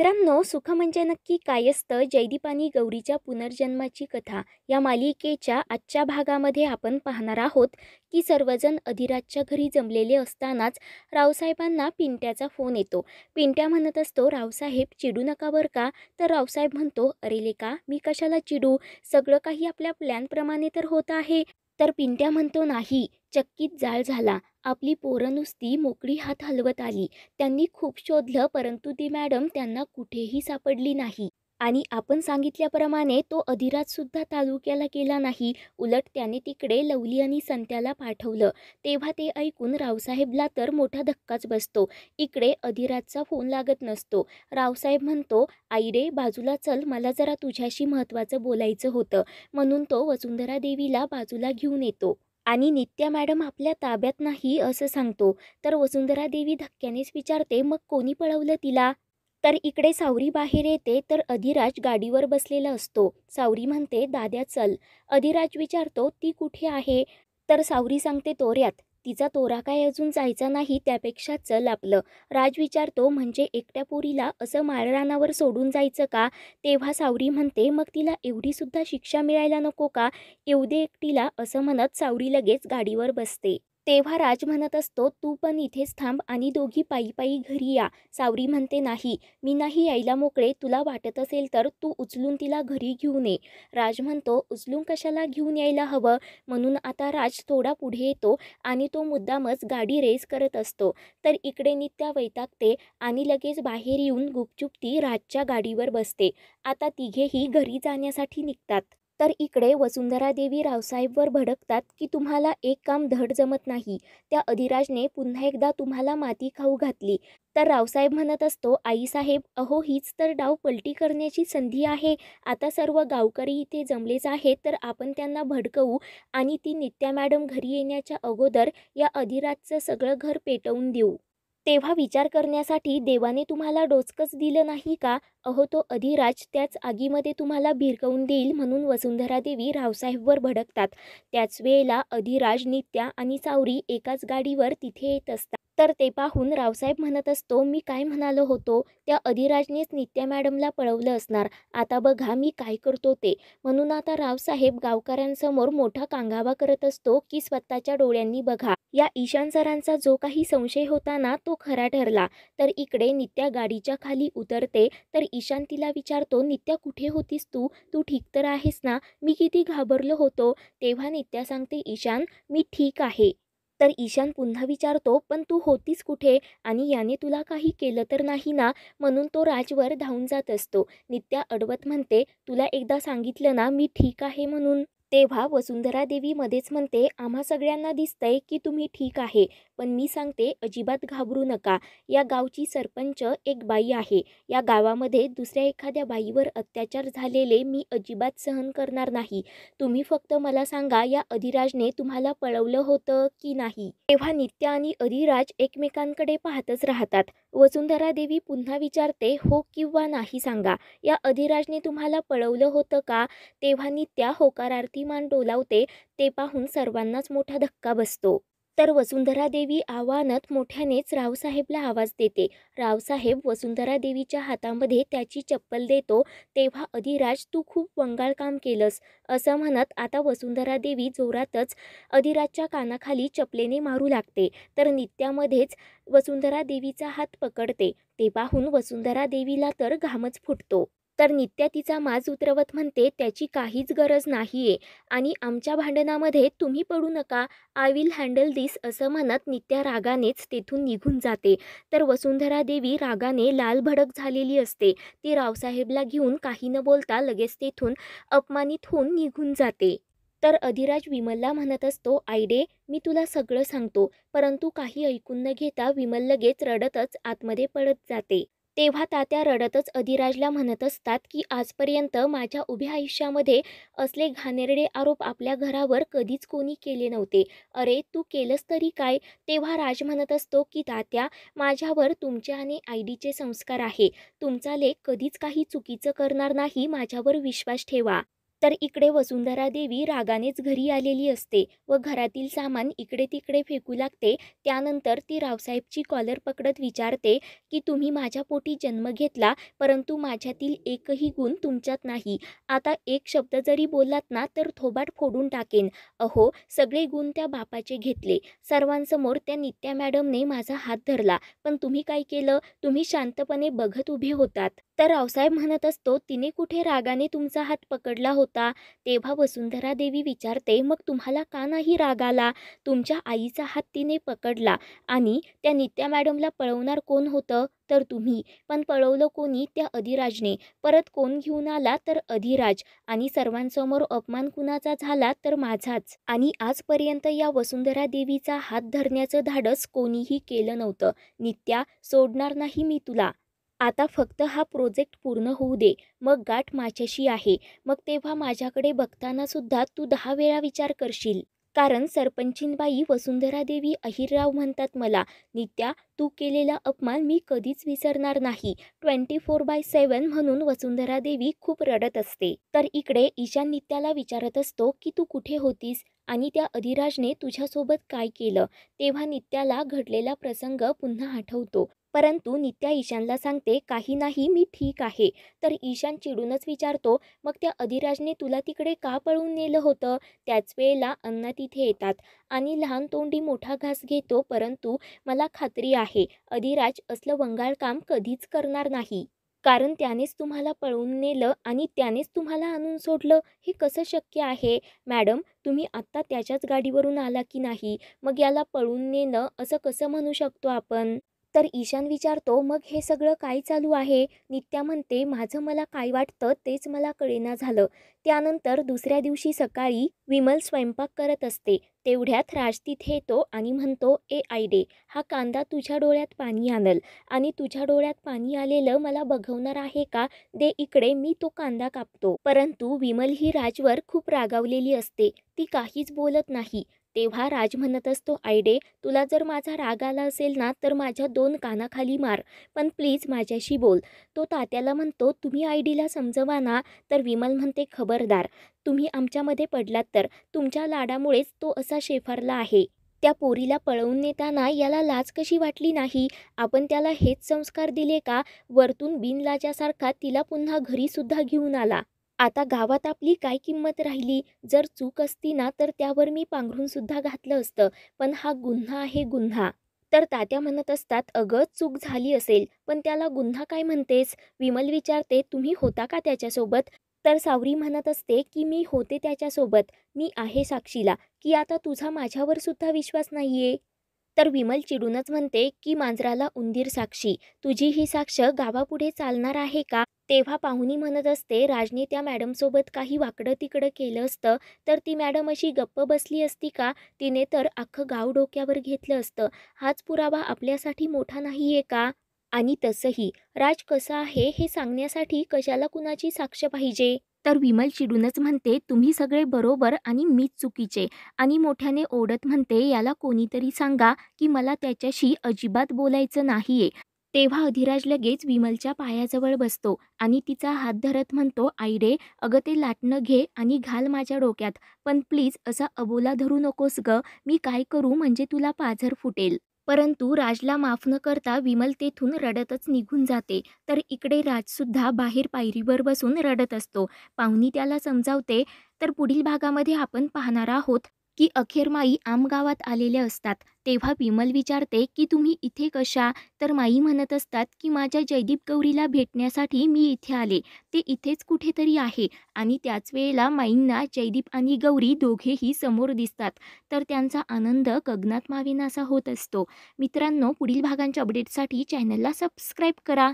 मित्रांनो सुख म्हणजे नक्की काय असतं जयदीप आणि गौरीच्या पुनर्जन्माची कथा या मालिकेच्या आजच्या भागामध्ये आपण पाहणार आहोत की सर्वजण अधिराजच्या घरी जमलेले असतानाच रावसाहेबांना पिंट्याचा फोन येतो पिंट्या म्हणत असतो रावसाहेब चिडू नका बरं का तर रावसाहेब म्हणतो अरे लेका मी कशाला चिडू सगळं काही आपल्या प्लॅनप्रमाणे तर होत आहे तर पिंट्या म्हणतो नाही चक्कीत जाळ झाला आपली पोरं नुसती मोकळी हात हलवत आली त्यांनी खूप शोधलं परंतु ती मॅडम त्यांना कुठेही सापडली नाही आणि आपण सांगितल्याप्रमाणे तो अधिराजसुद्धा तालुक्याला गेला नाही उलट त्याने तिकडे लवली आणि संत्याला पाठवलं तेव्हा ते ऐकून रावसाहेबला तर मोठा धक्काच बसतो इकडे अधिराजचा फोन लागत नसतो रावसाहेब म्हणतो आई रे बाजूला चल मला जरा तुझ्याशी महत्त्वाचं बोलायचं होतं म्हणून तो वसुंधरा देवीला बाजूला घेऊन येतो आणि नित्या मॅडम आपल्या ताब्यात नाही असं सांगतो तर वसुंधरा देवी धक्क्यानेच विचारते मग कोणी पळवलं तिला तर इकडे सावरी बाहेर येते तर अधिराज गाडीवर बसलेला असतो सावरी म्हणते दाद्या चल अधिराज विचारतो ती कुठे आहे तर सावरी सांगते तोऱ्यात तिचा तोरा काय अजून जायचा नाही त्यापेक्षा चल आपलं राज विचारतो म्हणजे एकट्या पोरीला असं माळरानावर सोडून जायचं का तेव्हा सावरी म्हणते मग तिला एवढीसुद्धा शिक्षा मिळायला नको का एवढे एकटीला असं म्हणत सावरी लगेच गाडीवर बसते तेव्हा राज म्हणत असतो तू पण इथेच थांब आणि दोघी पायी पायी घरी या सावरी म्हणते नाही मी नाही यायला मोकळे तुला वाटत असेल तर तू उचलून तिला घरी घेऊन ये राज म्हणतो उचलून कशाला घेऊन यायला हवं म्हणून आता राज थोडा पुढे येतो आणि तो मुद्दामच गाडी रेस करत असतो तर इकडे नित्या वैतागते आणि लगेच बाहेर येऊन गुपचुपती राजच्या गाडीवर बसते आता तिघेही घरी जाण्यासाठी निघतात तर इकडे वसुंधरा देवी रावसाहेबवर भडकतात की तुम्हाला एक काम धड जमत नाही त्या अधिराजने पुन्हा एकदा तुम्हाला माती खाऊ घातली तर रावसाहेब म्हणत असतो आईसाहेब अहो हीच तर डाव पलटी करण्याची संधी आहे आता सर्व गावकरी इथे जमलेच आहेत तर आपण त्यांना भडकवू आणि ती नित्या मॅडम घरी येण्याच्या अगोदर या अधिराजचं सगळं घर पेटवून देऊ तेव्हा विचार करण्यासाठी देवाने तुम्हाला डोचकच दिलं नाही का अहो तो अधिराज त्याच आगीमध्ये तुम्हाला भिरकवून देईल म्हणून वसुंधरा देवी रावसाहेबवर भडकतात त्याच वेळेला अधिराज नित्या आणि सावरी एकाच गाडीवर तिथे येत असतात तर ते पाहून रावसाहेब म्हणत असतो मी काय म्हणालो होतो त्या अधिराजनेच नित्या मॅडमला पळवलं असणार आता बघा मी काय करतो ते म्हणून आता रावसाहेब गावकऱ्यांसमोर मोठा कांगावा करत असतो की स्वतःच्या डोळ्यांनी बघा या ईशान सरांचा जो काही संशय होता ना तो खरा ठरला तर इकडे नित्या गाडीच्या खाली उतरते तर ईशान तिला विचारतो नित्या कुठे होतीस तू तू ठीक तर आहेस ना मी किती घाबरलो होतो तेव्हा नित्या सांगते ईशान मी ठीक आहे तर ईशान पुन्हा विचारतो पण तू होतीस कुठे आणि याने तुला काही केलं तर नाही ना म्हणून तो राजवर धावून जात असतो नित्या अडवत म्हणते तुला एकदा सांगितलं ना मी ठीक आहे म्हणून तेव्हा वसुंधरा देवी मध्येच म्हणते आम्हा सगळ्यांना दिसतंय की तुम्ही ठीक आहे पण मी सांगते अजिबात घाबरू नका या गावची सरपंच एक बाई आहे या गावामध्ये दुसऱ्या एखाद्या बाईवर अत्याचार झालेले मी अजिबात सहन करणार नाही तुम्ही फक्त मला सांगा या अधिराजने तुम्हाला पळवलं होतं की नाही तेव्हा नित्या आणि अधिराज एकमेकांकडे पाहतच राहतात वसुंधरा देवी पुन्हा विचारते हो किंवा नाही सांगा या अधिराजने तुम्हाला पळवलं होतं का तेव्हा नित्या होकारार्थी मान डोलावते ते पाहून सर्वांनाच मोठा धक्का बसतो तर वसुंधरा देवी आव्हानात मोठ्यानेच रावसाहेबला आवाज देते रावसाहेब वसुंधरा देवीच्या हातामध्ये त्याची चप्पल देतो तेव्हा अधिराज तू खूप वंगाळ काम केलंस असं म्हणत आता वसुंधरा देवी जोरातच अधिराजच्या कानाखाली चपलेने मारू लागते तर नित्यामध्येच वसुंधरा देवीचा हात पकडते ते पाहून वसुंधरा देवीला तर घामच फुटतो तर नित्या तिचा माज उतरवत म्हणते त्याची काहीच गरज नाहीये आणि आमच्या भांडणामध्ये तुम्ही पडू नका आय विल हँडल दिस असं म्हणत नित्या रागानेच तेथून निघून जाते तर वसुंधरा देवी रागाने लाल भडक झालेली असते ती रावसाहेबला घेऊन काही न बोलता लगेच तेथून अपमानित होऊन निघून जाते तर अधिराज विमलला म्हणत असतो आयडे मी तुला सगळं सांगतो परंतु काही ऐकून न घेता विमल लगेच रडतच आतमध्ये पडत जाते तेव्हा तात्या रडतच अधिराजला म्हणत असतात की आजपर्यंत माझ्या उभ्या आयुष्यामध्ये असले घाणेरडे आरोप आपल्या घरावर कधीच कोणी केले नव्हते अरे तू केलंस तरी काय तेव्हा राज म्हणत असतो की तात्या माझ्यावर तुमचे आणि आयडीचे संस्कार आहे तुमचा लेख कधीच काही चुकीचं करणार नाही माझ्यावर विश्वास ठेवा तर इकडे वसुंधरा देवी रागानेच घरी आलेली असते व घरातील सामान इकडे तिकडे फेकू लागते त्यानंतर ती रावसाहेबची कॉलर पकडत विचारते की तुम्ही माझ्या पोटी जन्म घेतला परंतु माझ्यातील एकही गुण तुमच्यात नाही आता एक शब्द जरी बोललात ना तर थोबाट फोडून टाकेन अहो सगळे गुण त्या बापाचे घेतले सर्वांसमोर त्या नित्या मॅडमने माझा हात धरला पण तुम्ही काय केलं तुम्ही शांतपणे बघत उभे होतात तर रावसाहेब म्हणत असतो तिने कुठे रागाने तुमचा हात पकडला होता होता तेव्हा वसुंधरा देवी विचारते मग तुम्हाला का नाही राग आला तुमच्या आईचा हात तिने पकडला आणि त्या नित्या मॅडमला पळवणार कोण होतं तर तुम्ही पण पळवलं कोणी त्या अधिराजने परत कोण घेऊन आला तर अधिराज आणि सर्वांसमोर अपमान कुणाचा झाला तर माझाच आणि आजपर्यंत या वसुंधरा देवीचा हात धरण्याचं धाडस कोणीही केलं नव्हतं नित्या सोडणार नाही मी तुला आता फक्त हा प्रोजेक्ट पूर्ण होऊ दे मग गाठ माझ्याशी आहे मग तेव्हा माझ्याकडे बघताना सुद्धा तू दहा वेळा विचार करशील कारण वसुंधरा देवी अहिरराव म्हणतात मला नित्या तू केलेला अपमान मी कधीच विसरणार नाही ट्वेंटी फोर बाय सेवन म्हणून वसुंधरा देवी खूप रडत असते तर इकडे ईशान नित्याला विचारत असतो की तू कुठे होतीस आणि त्या अधिराजने तुझ्यासोबत काय केलं तेव्हा नित्याला घडलेला प्रसंग पुन्हा आठवतो परंतु नित्या ईशानला सांगते काही नाही मी ठीक आहे तर ईशान चिडूनच विचारतो मग त्या अधिराजने तुला तिकडे का पळून नेलं होतं त्याच वेळेला अण्णा तिथे येतात आणि लहान तोंडी मोठा घास घेतो परंतु मला खात्री आहे अधिराज असलं वंगाळ काम कधीच करणार नाही कारण त्यानेच तुम्हाला पळून नेलं आणि त्यानेच तुम्हाला आणून सोडलं हे कसं शक्य आहे मॅडम तुम्ही आत्ता त्याच्याच गाडीवरून आला की नाही मग याला पळून नेणं असं कसं म्हणू शकतो आपण तर ईशान विचारतो मग हे सगळं काय चालू आहे नित्या म्हणते माझं मला काय वाटतं तेच मला कळेना झालं त्यानंतर दुसऱ्या दिवशी सकाळी विमल स्वयंपाक करत असते तेवढ्यात राज तिथे येतो आणि म्हणतो ए आयडे हा कांदा तुझ्या डोळ्यात पाणी आणल आणि तुझ्या डोळ्यात पाणी आलेलं मला बघवणार आहे का दे इकडे मी तो कांदा कापतो परंतु विमल ही राजवर खूप रागावलेली असते ती काहीच बोलत नाही तेव्हा राज म्हणत असतो आयडे तुला जर माझा राग आला असेल ना तर माझ्या दोन कानाखाली मार पण प्लीज माझ्याशी बोल तो तात्याला म्हणतो तुम्ही आयडीला समजवा ना तर विमल म्हणते खबरदार तुम्ही आमच्यामध्ये पडलात तर तुमच्या लाडामुळेच तो असा शेफारला आहे त्या पोरीला पळवून नेताना याला लाज कशी वाटली नाही आपण त्याला हेच संस्कार दिले का वरतून बिनलाजासारखा तिला पुन्हा घरीसुद्धा घेऊन आला आता गावात आपली काय किंमत राहिली जर चूक असती ना तर त्यावर मी पांघरूनसुद्धा घातलं असतं पण हा गुन्हा आहे गुन्हा तर तात्या म्हणत असतात अगं चूक झाली असेल पण त्याला गुन्हा काय म्हणतेस विमल विचारते तुम्ही होता का त्याच्यासोबत तर सावरी म्हणत असते की मी होते त्याच्यासोबत मी आहे साक्षीला की आता तुझा माझ्यावर सुद्धा विश्वास नाहीये तर विमल चिडूनच म्हणते की मांजराला उंदीर साक्षी तुझी ही साक्ष गावापुढे चालणार आहे का तेव्हा पाहुणी म्हणत असते राजने त्या मॅडमसोबत काही वाकडं तिकडं केलं असतं तर ती मॅडम अशी गप्प बसली असती का तिने तर अख्खं गाव डोक्यावर घेतलं असतं हाच पुरावा आपल्यासाठी मोठा नाही आहे का आणि तसंही राज कसं आहे हे सांगण्यासाठी कशाला कुणाची साक्ष पाहिजे तर विमल चिडूनच म्हणते तुम्ही सगळे बरोबर आणि मीच चुकीचे आणि मोठ्याने ओढत म्हणते याला कोणीतरी सांगा की मला त्याच्याशी अजिबात बोलायचं नाहीये तेव्हा अधिराज लगेच विमलच्या पायाजवळ बसतो आणि तिचा हात धरत म्हणतो आईडे अगं ते लाटणं घे आणि घाल माझ्या डोक्यात पण प्लीज असा अबोला धरू नकोस ग मी काय करू म्हणजे तुला पाझर फुटेल परंतु राजला माफ न करता विमल तेथून रडतच निघून जाते तर इकडे राजसुद्धा बाहेर पायरीवर बसून रडत असतो पाहुणी त्याला समजावते तर पुढील भागामध्ये आपण पाहणार आहोत की अखेर माई आमगावात आलेल्या असतात तेव्हा विमल विचारते की तुम्ही इथे कशा तर माई म्हणत असतात की माझ्या जयदीप गौरीला भेटण्यासाठी मी इथे आले ते इथेच कुठेतरी आहे आणि त्याच वेळेला माईंना जयदीप आणि गौरी दोघेही समोर दिसतात तर त्यांचा आनंद गगनात मावेनासा होत असतो मित्रांनो पुढील भागांच्या अपडेटसाठी चॅनलला सबस्क्राईब करा